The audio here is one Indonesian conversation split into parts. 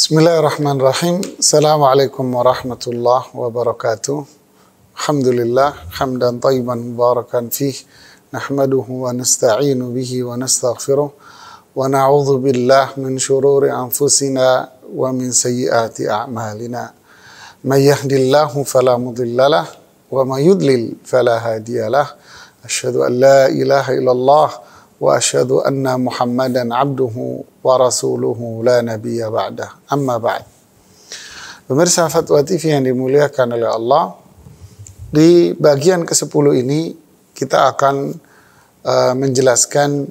بسم الله الرحمن الرحيم السلام عليكم ورحمة الله وبركاته الحمد لله حمدا طيبا مباركا فيه نحمده ونستعين به ونستغفره ونعوذ بالله من شرور أنفسنا ومن سيئات أعمالنا من يهد الله فلا مضل له ومن يضلل فلا هادي له أشهد أن لا إله إلا الله واشهد ان محمدا عبده ورسوله la نبي بعده اما بعد Pemirsa Fatwa TV yang dimuliakan oleh Allah, di bagian ke-10 ini kita akan uh, menjelaskan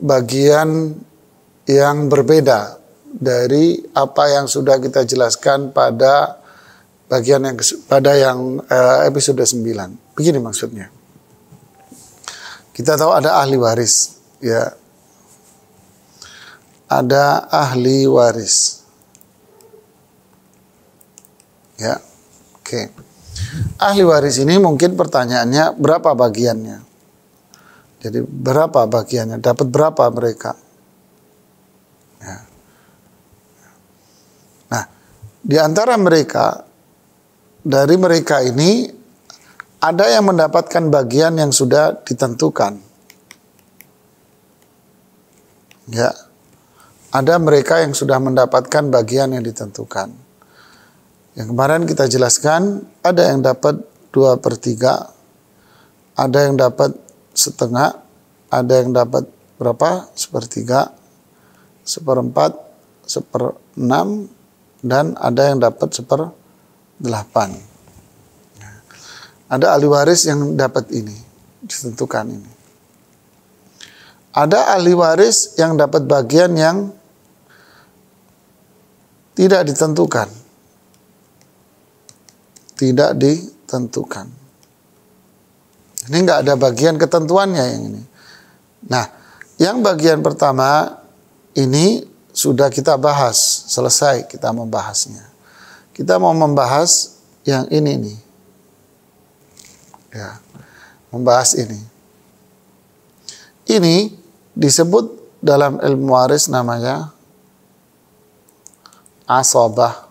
bagian yang berbeda dari apa yang sudah kita jelaskan pada bagian yang pada yang uh, episode 9. Begini maksudnya. Kita tahu ada ahli waris, ya. Ada ahli waris. Ya. Oke. Okay. Ahli waris ini mungkin pertanyaannya berapa bagiannya? Jadi berapa bagiannya? Dapat berapa mereka? Ya. Nah, di antara mereka dari mereka ini ada yang mendapatkan bagian yang sudah ditentukan. Ya. Ada mereka yang sudah mendapatkan bagian yang ditentukan. Yang kemarin kita jelaskan, ada yang dapat 2 per 3, ada yang dapat setengah, ada yang dapat berapa? Sepertiga, seperempat, seperenam, dan ada yang dapat seperdelapan. Ada ahli waris yang dapat ini, ditentukan ini. Ada ahli waris yang dapat bagian yang tidak ditentukan. Tidak ditentukan. Ini nggak ada bagian ketentuannya yang ini. Nah, yang bagian pertama ini sudah kita bahas, selesai kita membahasnya. Kita mau membahas yang ini nih ya, membahas ini. Ini disebut dalam ilmu waris namanya asabah.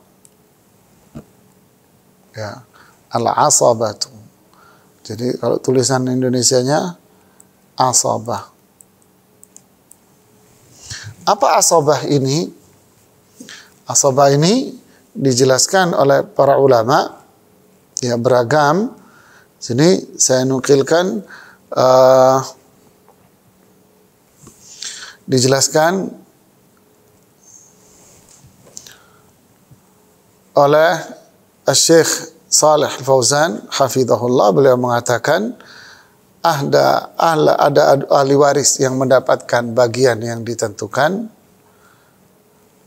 Ya, al-asabatu. Jadi kalau tulisan Indonesianya asabah. Apa asabah ini? Asabah ini dijelaskan oleh para ulama ya beragam Sini saya nukilkan uh, dijelaskan oleh Syekh Saleh fauzan hafizahullah beliau mengatakan ada ahla, ada ahli waris yang mendapatkan bagian yang ditentukan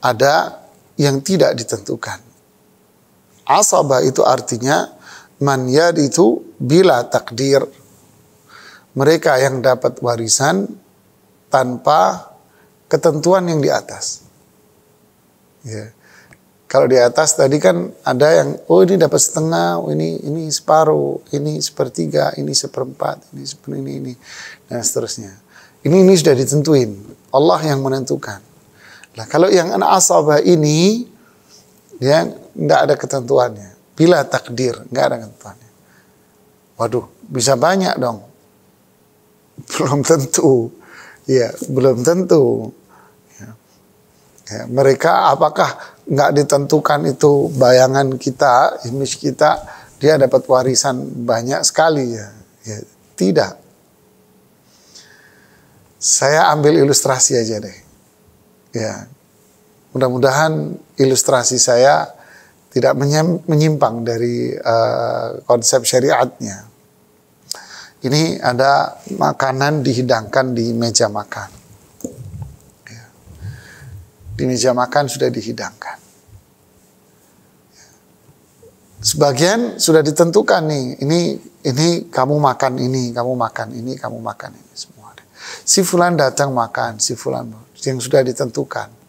ada yang tidak ditentukan asabah itu artinya man itu bila takdir. Mereka yang dapat warisan tanpa ketentuan yang di atas. Ya. Kalau di atas tadi kan ada yang oh ini dapat setengah, oh ini ini separuh, ini sepertiga, ini seperempat, ini seperti ini ini dan seterusnya. Ini ini sudah ditentuin. Allah yang menentukan. Nah, kalau yang asabah ini ya tidak ada ketentuannya. Bila takdir, nggak ada ketentuannya. Waduh, bisa banyak dong. Belum tentu. Ya, belum tentu. Ya. Ya, mereka apakah nggak ditentukan itu bayangan kita, image kita, dia dapat warisan banyak sekali ya. ya tidak. Saya ambil ilustrasi aja deh. Ya, mudah-mudahan ilustrasi saya tidak menyimpang dari uh, konsep syariatnya. Ini ada makanan dihidangkan di meja makan. Ya. Di meja makan sudah dihidangkan. Sebagian sudah ditentukan nih, ini ini kamu makan ini, kamu makan ini, kamu makan ini semua. Si fulan datang makan, si fulan yang sudah ditentukan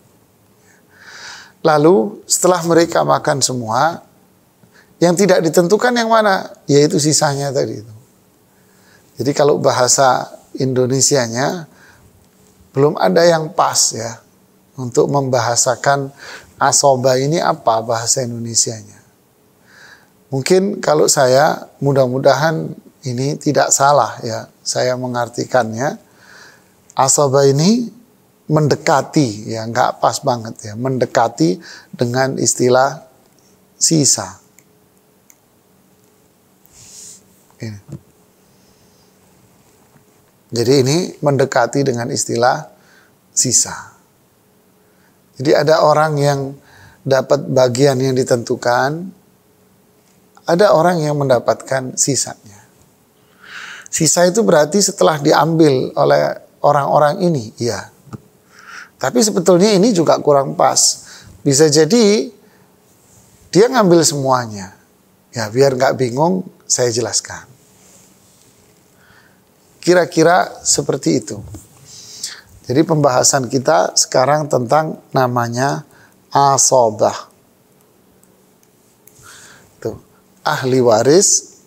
Lalu setelah mereka makan semua, yang tidak ditentukan yang mana? Yaitu sisanya tadi itu. Jadi kalau bahasa Indonesianya belum ada yang pas ya untuk membahasakan asoba ini apa bahasa Indonesianya. Mungkin kalau saya mudah-mudahan ini tidak salah ya saya mengartikannya. Asoba ini mendekati ya nggak pas banget ya mendekati dengan istilah sisa. Ini. Jadi ini mendekati dengan istilah sisa. Jadi ada orang yang dapat bagian yang ditentukan, ada orang yang mendapatkan sisanya. Sisa itu berarti setelah diambil oleh orang-orang ini, ya. Tapi sebetulnya ini juga kurang pas. Bisa jadi dia ngambil semuanya. Ya biar nggak bingung saya jelaskan. Kira-kira seperti itu. Jadi pembahasan kita sekarang tentang namanya asobah. Tuh, ahli waris,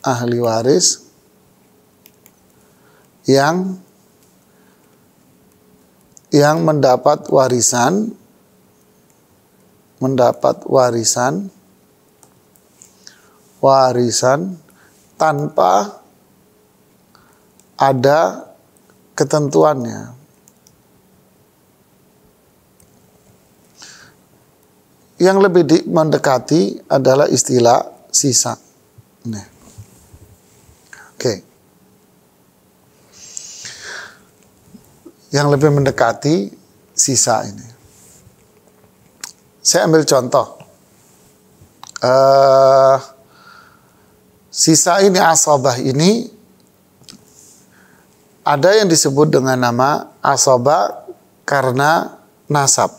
ahli waris yang yang mendapat warisan mendapat warisan warisan tanpa ada ketentuannya. Yang lebih di, mendekati adalah istilah sisa. Nih. Oke. Okay. yang lebih mendekati sisa ini. Saya ambil contoh. Uh, sisa ini asobah ini ada yang disebut dengan nama asobah karena nasab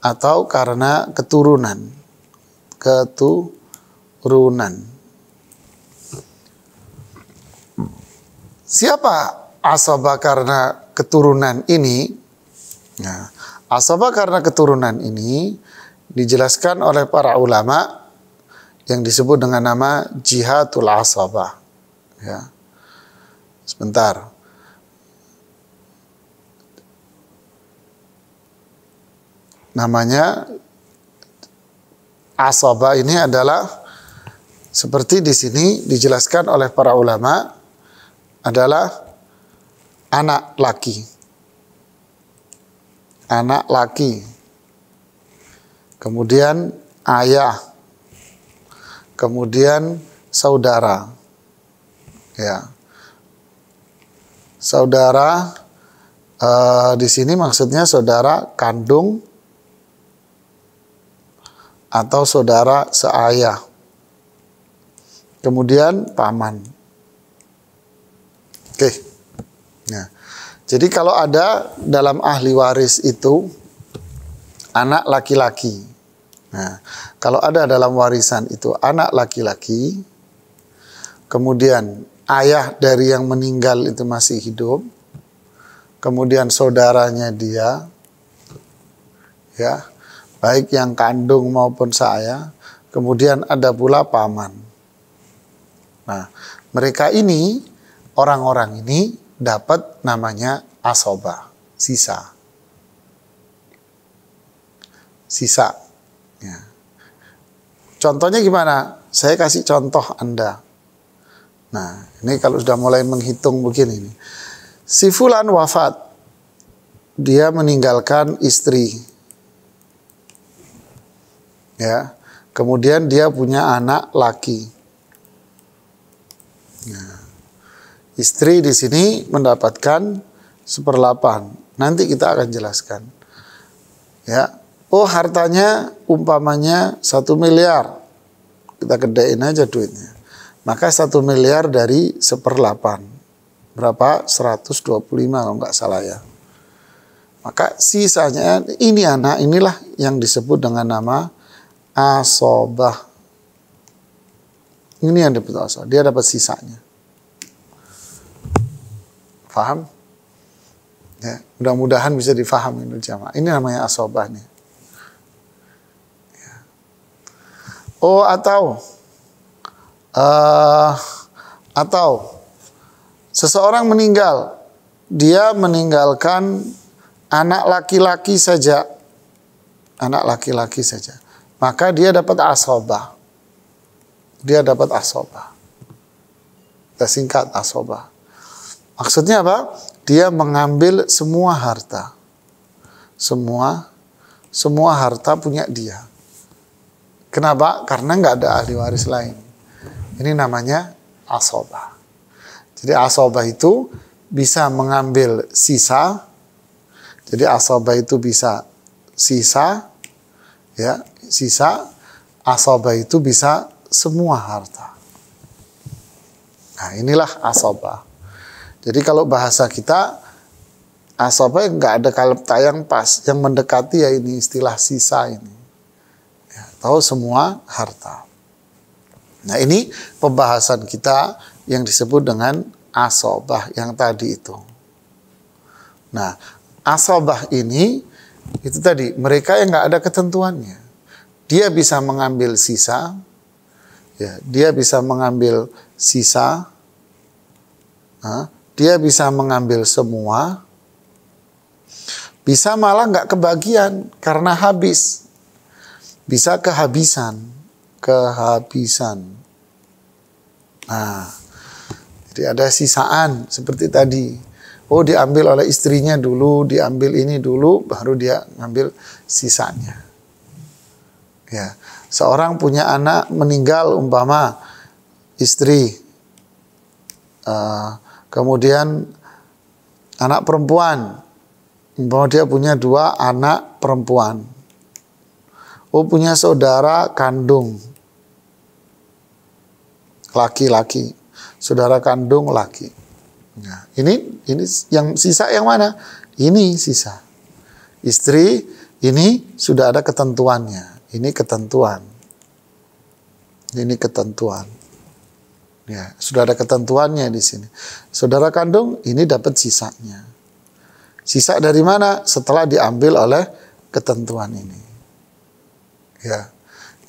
atau karena keturunan keturunan Siapa asaba karena keturunan ini? Nah, asaba karena keturunan ini dijelaskan oleh para ulama yang disebut dengan nama jihadul asabah. Ya. Sebentar. Namanya asaba ini adalah seperti di sini dijelaskan oleh para ulama adalah anak laki. Anak laki. Kemudian ayah. Kemudian saudara. Ya. Saudara eh, di sini maksudnya saudara kandung atau saudara seayah. Kemudian paman. Oke. Okay. Nah, jadi kalau ada dalam ahli waris itu anak laki-laki. Nah, kalau ada dalam warisan itu anak laki-laki, kemudian ayah dari yang meninggal itu masih hidup, kemudian saudaranya dia, ya, baik yang kandung maupun saya, kemudian ada pula paman. Nah, mereka ini orang-orang ini dapat namanya asoba, sisa. Sisa. Ya. Contohnya gimana? Saya kasih contoh Anda. Nah, ini kalau sudah mulai menghitung begini. Nih. Si Fulan wafat. Dia meninggalkan istri. Ya. Kemudian dia punya anak laki. Nah, Istri di sini mendapatkan seperlapan. Nanti kita akan jelaskan. Ya, oh hartanya umpamanya satu miliar, kita gedein aja duitnya. Maka satu miliar dari seperlapan. Berapa? 125 kalau nggak salah ya. Maka sisanya ini anak inilah yang disebut dengan nama asobah. Ini yang dapat asobah. Dia dapat sisanya. Faham? Ya, mudah-mudahan bisa difahami oleh jamaah. Ini namanya asobah nih. Ya. Oh atau uh, atau seseorang meninggal, dia meninggalkan anak laki-laki saja, anak laki-laki saja, maka dia dapat asobah. Dia dapat asobah. Kita singkat asobah. Maksudnya apa? Dia mengambil semua harta. Semua semua harta punya dia. Kenapa? Karena nggak ada ahli waris lain. Ini namanya asobah. Jadi asobah itu bisa mengambil sisa. Jadi asobah itu bisa sisa, ya sisa. Asobah itu bisa semua harta. Nah inilah asobah. Jadi kalau bahasa kita asapnya nggak ada kalau tayang pas. Yang mendekati ya ini istilah sisa ini. Ya, tahu semua harta. Nah ini pembahasan kita yang disebut dengan asobah yang tadi itu. Nah asobah ini itu tadi mereka yang nggak ada ketentuannya. Dia bisa mengambil sisa, ya, dia bisa mengambil sisa, Nah, dia bisa mengambil semua, bisa malah nggak kebagian karena habis. Bisa kehabisan, kehabisan. Nah, jadi ada sisaan seperti tadi. Oh diambil oleh istrinya dulu, diambil ini dulu, baru dia ngambil sisanya. Ya, seorang punya anak meninggal umpama istri uh, Kemudian anak perempuan. Bahwa dia punya dua anak perempuan. Oh punya saudara kandung. Laki-laki. Saudara kandung laki. Nah, ini ini yang sisa yang mana? Ini sisa. Istri ini sudah ada ketentuannya. Ini ketentuan. Ini ketentuan. Ya, sudah ada ketentuannya di sini. Saudara kandung ini dapat sisanya. Sisa dari mana? Setelah diambil oleh ketentuan ini. Ya.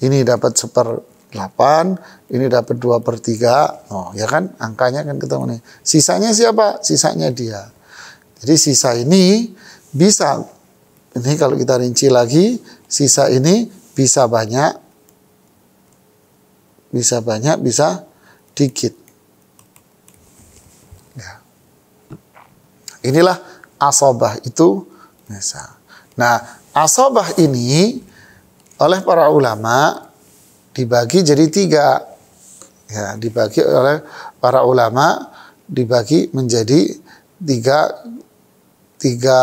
Ini dapat seper 8, ini dapat 2 per 3. Oh, ya kan? Angkanya kan ketemu nih. Sisanya siapa? Sisanya dia. Jadi sisa ini bisa, ini kalau kita rinci lagi, sisa ini bisa banyak, bisa banyak, bisa dikit. Ya. Inilah asobah itu misal. Nah, asobah ini oleh para ulama dibagi jadi tiga. Ya, dibagi oleh para ulama dibagi menjadi tiga tiga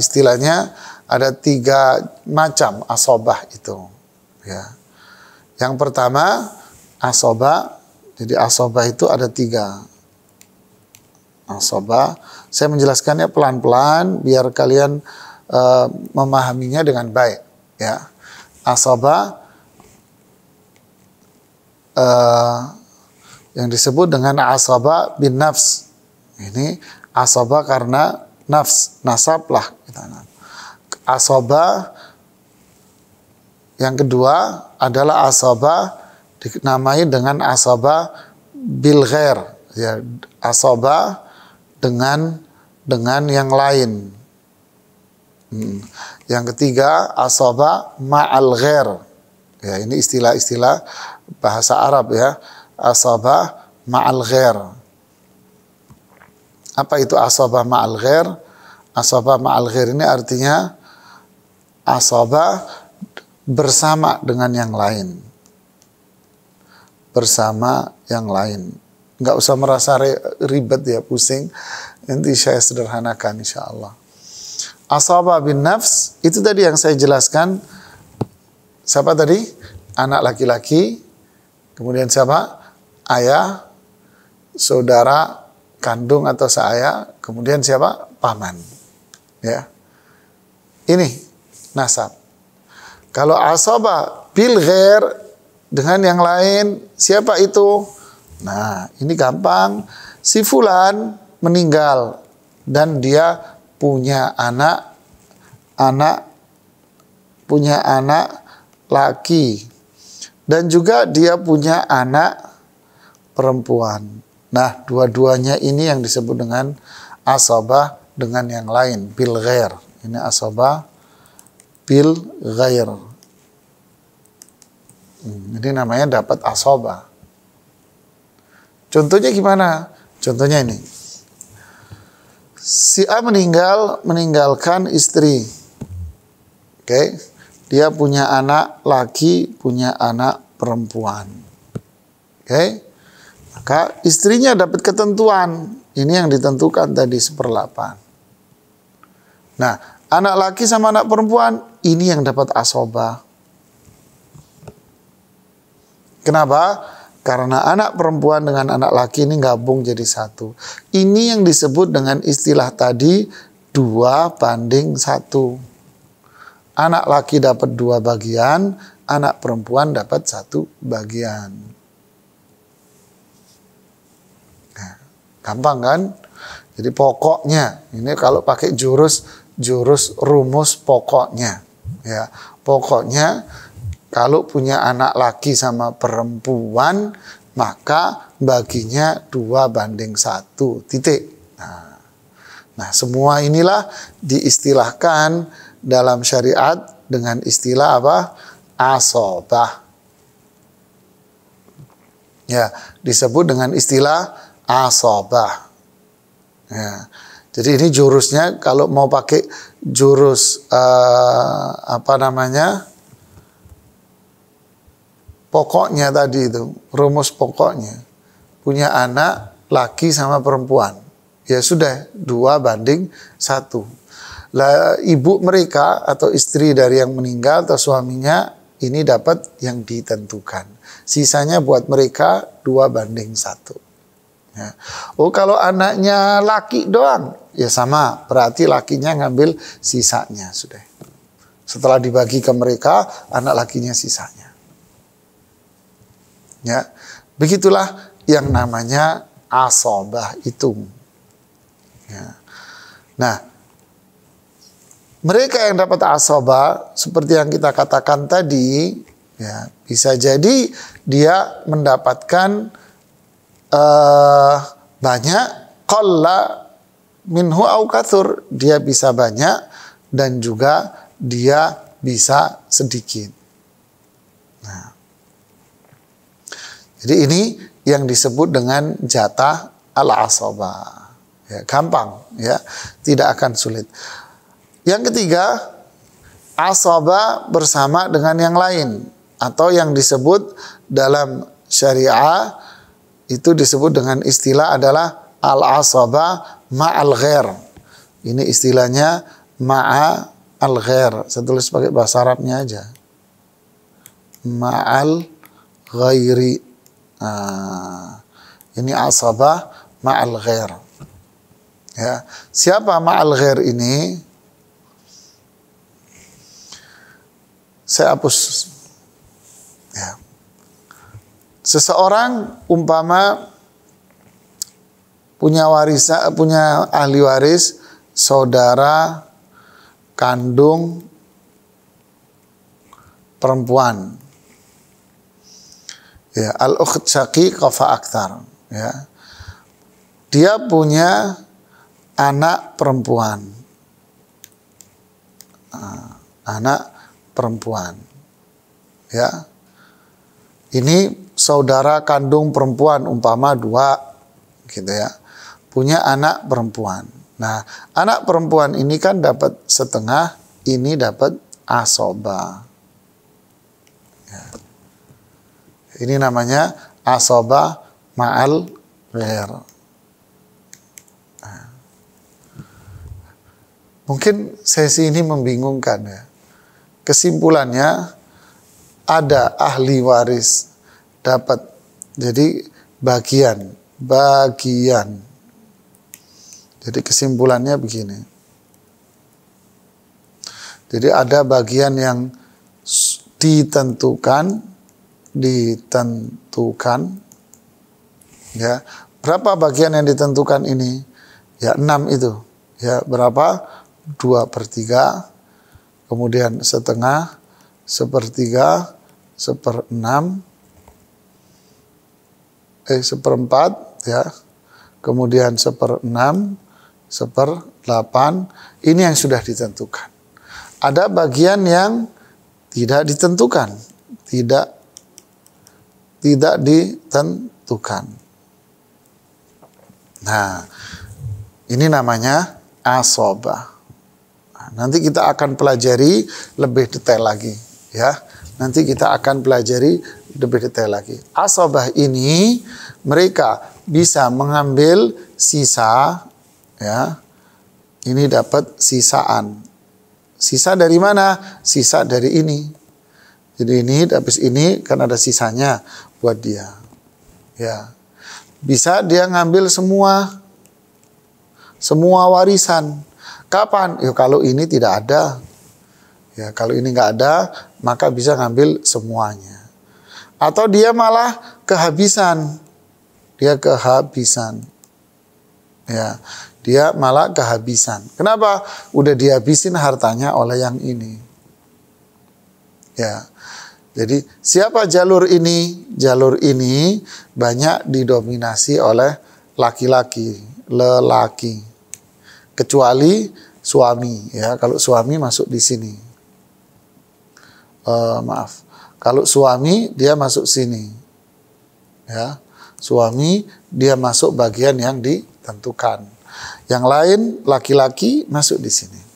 istilahnya ada tiga macam asobah itu. Ya. Yang pertama asobah jadi asobah itu ada tiga. Asobah, saya menjelaskannya pelan-pelan biar kalian uh, memahaminya dengan baik. Ya, asobah uh, yang disebut dengan asobah bin nafs. Ini asobah karena nafs, nasab lah. Asobah yang kedua adalah asobah dinamai dengan asaba bil ghair ya asaba dengan dengan yang lain hmm. yang ketiga asaba ma'al ghair ya ini istilah-istilah bahasa Arab ya asaba ma'al ghair apa itu asaba ma'al ghair asaba ma'al ghair ini artinya asaba bersama dengan yang lain bersama yang lain. Nggak usah merasa ribet ya, pusing. Nanti saya sederhanakan insya Allah. Asaba bin nafs, itu tadi yang saya jelaskan. Siapa tadi? Anak laki-laki. Kemudian siapa? Ayah, saudara, kandung atau saya. Kemudian siapa? Paman. Ya. Ini nasab. Kalau asaba bil ghair dengan yang lain. Siapa itu? Nah, ini gampang. Si Fulan meninggal dan dia punya anak, anak punya anak laki dan juga dia punya anak perempuan. Nah, dua-duanya ini yang disebut dengan asabah dengan yang lain bil ghair. Ini asabah bil ghair. Jadi hmm, namanya dapat asoba. Contohnya gimana? Contohnya ini. Si A meninggal, meninggalkan istri. Oke. Okay? Dia punya anak laki, punya anak perempuan. Oke. Okay? Maka istrinya dapat ketentuan. Ini yang ditentukan tadi seperlapan. Nah, anak laki sama anak perempuan ini yang dapat asoba. Kenapa? Karena anak perempuan dengan anak laki ini gabung jadi satu. Ini yang disebut dengan istilah tadi dua banding satu. Anak laki dapat dua bagian, anak perempuan dapat satu bagian. Nah, gampang kan? Jadi pokoknya ini kalau pakai jurus jurus rumus pokoknya ya pokoknya kalau punya anak laki sama perempuan, maka baginya dua banding satu titik. Nah, nah semua inilah diistilahkan dalam syariat dengan istilah apa? Asobah. Ya, disebut dengan istilah asobah. Ya. Jadi ini jurusnya kalau mau pakai jurus uh, apa namanya pokoknya tadi itu, rumus pokoknya. Punya anak laki sama perempuan. Ya sudah, dua banding satu. Lah, ibu mereka atau istri dari yang meninggal atau suaminya ini dapat yang ditentukan. Sisanya buat mereka dua banding satu. Ya. Oh kalau anaknya laki doang, ya sama. Berarti lakinya ngambil sisanya sudah. Setelah dibagi ke mereka, anak lakinya sisanya. Ya. Begitulah yang namanya asobah itu. Ya. Nah, mereka yang dapat asobah seperti yang kita katakan tadi, ya bisa jadi dia mendapatkan uh, banyak kolla minhu au dia bisa banyak dan juga dia bisa sedikit. Nah, jadi ini yang disebut dengan jatah al-asaba. Ya, gampang ya, tidak akan sulit. Yang ketiga, asaba bersama dengan yang lain atau yang disebut dalam syariah itu disebut dengan istilah adalah al-asaba ma'al ghair. Ini istilahnya ma'a al ghair. Saya tulis pakai bahasa Arabnya aja. Ma'al ghairi Nah, ini asabah ma'al ghair. Ya, siapa ma'al ghair ini? Saya hapus. Ya. Seseorang umpama punya warisan punya ahli waris, saudara, kandung, perempuan. Ya, al ukht syaqiqah akthar, ya. Dia punya anak perempuan. Ah, anak perempuan. Ya. Ini saudara kandung perempuan umpama dua gitu ya. Punya anak perempuan. Nah, anak perempuan ini kan dapat setengah, ini dapat asoba. Ya. Ini namanya asoba ma'al ghair. Mungkin sesi ini membingungkan ya. Kesimpulannya ada ahli waris dapat jadi bagian bagian. Jadi kesimpulannya begini. Jadi ada bagian yang ditentukan ditentukan ya berapa bagian yang ditentukan ini ya enam itu ya berapa dua per tiga kemudian setengah sepertiga seperenam eh seperempat ya kemudian seperenam seperdelapan ini yang sudah ditentukan ada bagian yang tidak ditentukan tidak tidak ditentukan. Nah, ini namanya asobah. Nah, nanti kita akan pelajari lebih detail lagi, ya. Nanti kita akan pelajari lebih detail lagi. Asobah ini mereka bisa mengambil sisa, ya. Ini dapat sisaan. Sisa dari mana? Sisa dari ini. Jadi ini habis ini kan ada sisanya buat dia. Ya. Bisa dia ngambil semua semua warisan. Kapan? Ya, kalau ini tidak ada. Ya, kalau ini nggak ada, maka bisa ngambil semuanya. Atau dia malah kehabisan. Dia kehabisan. Ya, dia malah kehabisan. Kenapa? Udah dihabisin hartanya oleh yang ini. Ya. Jadi siapa jalur ini? Jalur ini banyak didominasi oleh laki-laki, lelaki. Kecuali suami ya, kalau suami masuk di sini. Uh, maaf. Kalau suami dia masuk sini. Ya. Suami dia masuk bagian yang ditentukan. Yang lain laki-laki masuk di sini.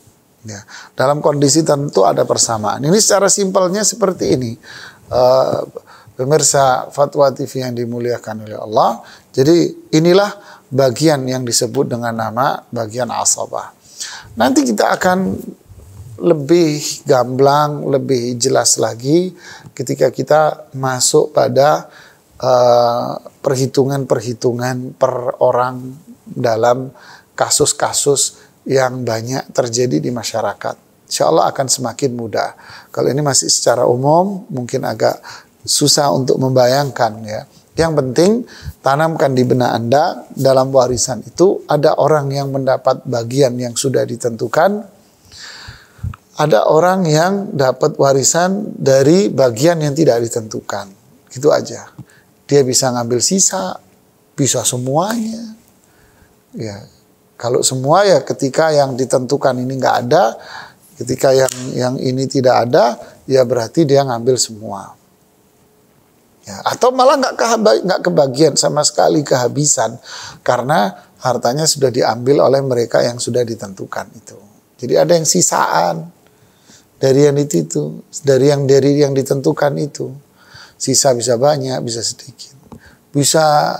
Ya. Dalam kondisi tentu ada persamaan. Ini secara simpelnya seperti ini. Uh, pemirsa Fatwa TV yang dimuliakan oleh Allah. Jadi inilah bagian yang disebut dengan nama bagian asabah. Nanti kita akan lebih gamblang, lebih jelas lagi ketika kita masuk pada eh, perhitungan-perhitungan uh, perhitungan -perhitungan per orang dalam kasus-kasus yang banyak terjadi di masyarakat. Insya Allah akan semakin mudah. Kalau ini masih secara umum, mungkin agak susah untuk membayangkan ya. Yang penting tanamkan di benak Anda dalam warisan itu ada orang yang mendapat bagian yang sudah ditentukan. Ada orang yang dapat warisan dari bagian yang tidak ditentukan. Gitu aja. Dia bisa ngambil sisa, bisa semuanya. Ya, kalau semua ya ketika yang ditentukan ini nggak ada, ketika yang yang ini tidak ada, ya berarti dia ngambil semua. Ya, atau malah nggak nggak kebagian sama sekali kehabisan karena hartanya sudah diambil oleh mereka yang sudah ditentukan itu. Jadi ada yang sisaan dari yang itu itu, dari yang dari yang ditentukan itu. Sisa bisa banyak, bisa sedikit. Bisa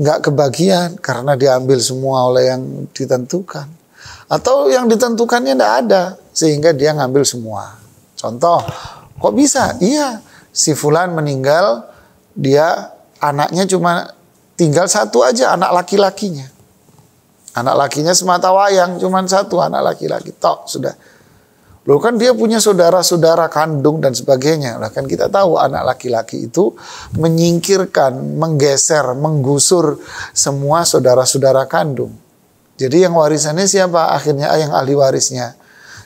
nggak kebagian karena diambil semua oleh yang ditentukan atau yang ditentukannya tidak ada sehingga dia ngambil semua contoh kok bisa iya si fulan meninggal dia anaknya cuma tinggal satu aja anak laki-lakinya anak lakinya semata wayang cuma satu anak laki-laki tok sudah Loh kan dia punya saudara-saudara kandung dan sebagainya. Lah kan kita tahu anak laki-laki itu menyingkirkan, menggeser, menggusur semua saudara-saudara kandung. Jadi yang warisannya siapa? Akhirnya yang ahli warisnya.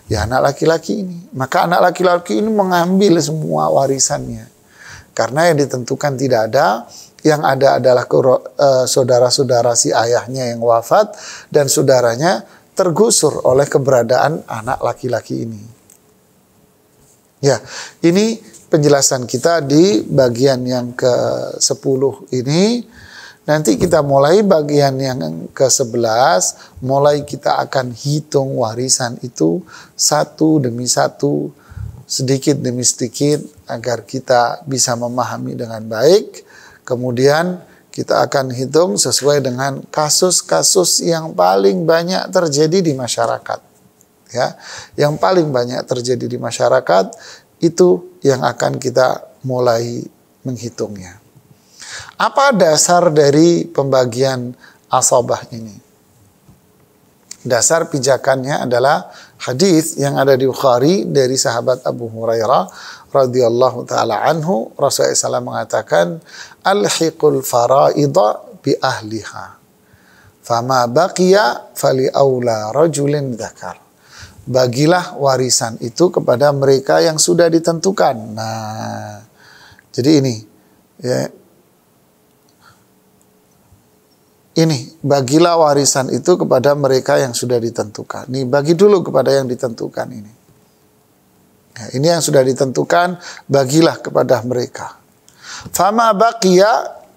Ya anak laki-laki ini. Maka anak laki-laki ini mengambil semua warisannya. Karena yang ditentukan tidak ada, yang ada adalah e, saudara-saudara si ayahnya yang wafat dan saudaranya tergusur oleh keberadaan anak laki-laki ini. Ya, ini penjelasan kita di bagian yang ke-10 ini. Nanti kita mulai bagian yang ke-11, mulai kita akan hitung warisan itu satu demi satu, sedikit demi sedikit agar kita bisa memahami dengan baik. Kemudian kita akan hitung sesuai dengan kasus-kasus yang paling banyak terjadi di masyarakat ya yang paling banyak terjadi di masyarakat itu yang akan kita mulai menghitungnya. Apa dasar dari pembagian asabah ini? Dasar pijakannya adalah hadis yang ada di Bukhari dari sahabat Abu Hurairah radhiyallahu taala anhu Rasulullah SAW mengatakan alhiqul faraida bi ahliha fama baqiya fali aula rajulin dzakar bagilah warisan itu kepada mereka yang sudah ditentukan. Nah, jadi ini ya ini bagilah warisan itu kepada mereka yang sudah ditentukan. Nih bagi dulu kepada yang ditentukan ini. Ya, ini yang sudah ditentukan bagilah kepada mereka. Fama bakia,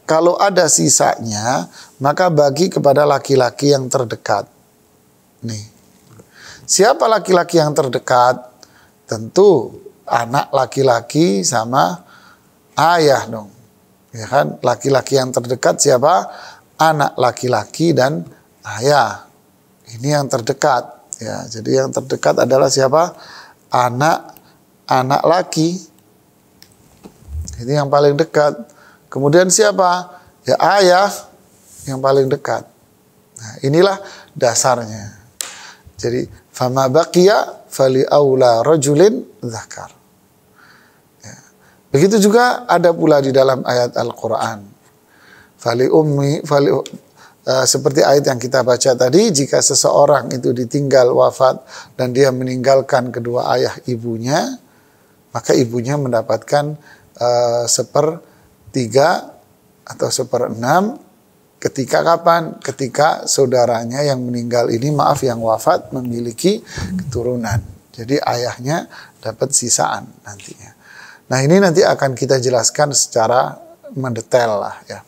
kalau ada sisanya maka bagi kepada laki-laki yang terdekat. Nih Siapa laki-laki yang terdekat? Tentu anak laki-laki sama ayah dong. Ya kan? Laki-laki yang terdekat siapa? Anak laki-laki dan ayah. Ini yang terdekat ya. Jadi yang terdekat adalah siapa? Anak anak laki. Ini yang paling dekat. Kemudian siapa? Ya ayah yang paling dekat. Nah, inilah dasarnya. Jadi Fama baqiya fali aula rajulin zakar. Ya. Begitu juga ada pula di dalam ayat Al-Qur'an. Fali ummi fali Uh, seperti ayat yang kita baca tadi, jika seseorang itu ditinggal wafat dan dia meninggalkan kedua ayah ibunya, maka ibunya mendapatkan uh, eh, tiga atau seper enam. Ketika kapan? Ketika saudaranya yang meninggal ini maaf yang wafat memiliki keturunan. Jadi ayahnya dapat sisaan nantinya. Nah ini nanti akan kita jelaskan secara mendetail lah ya.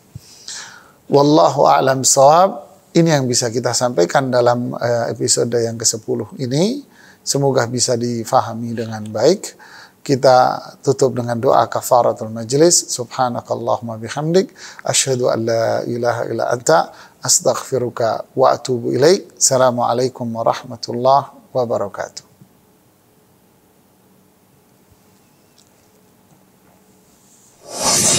Wallahu a'lam sawab. Ini yang bisa kita sampaikan dalam eh, episode yang ke-10 ini. Semoga bisa difahami dengan baik kita tutup dengan doa kafaratul majlis. Subhanakallahumma bihamdik. Ashadu an la ilaha illa anta. Astaghfiruka wa atubu ilaik. Assalamualaikum warahmatullahi wabarakatuh. Thank you.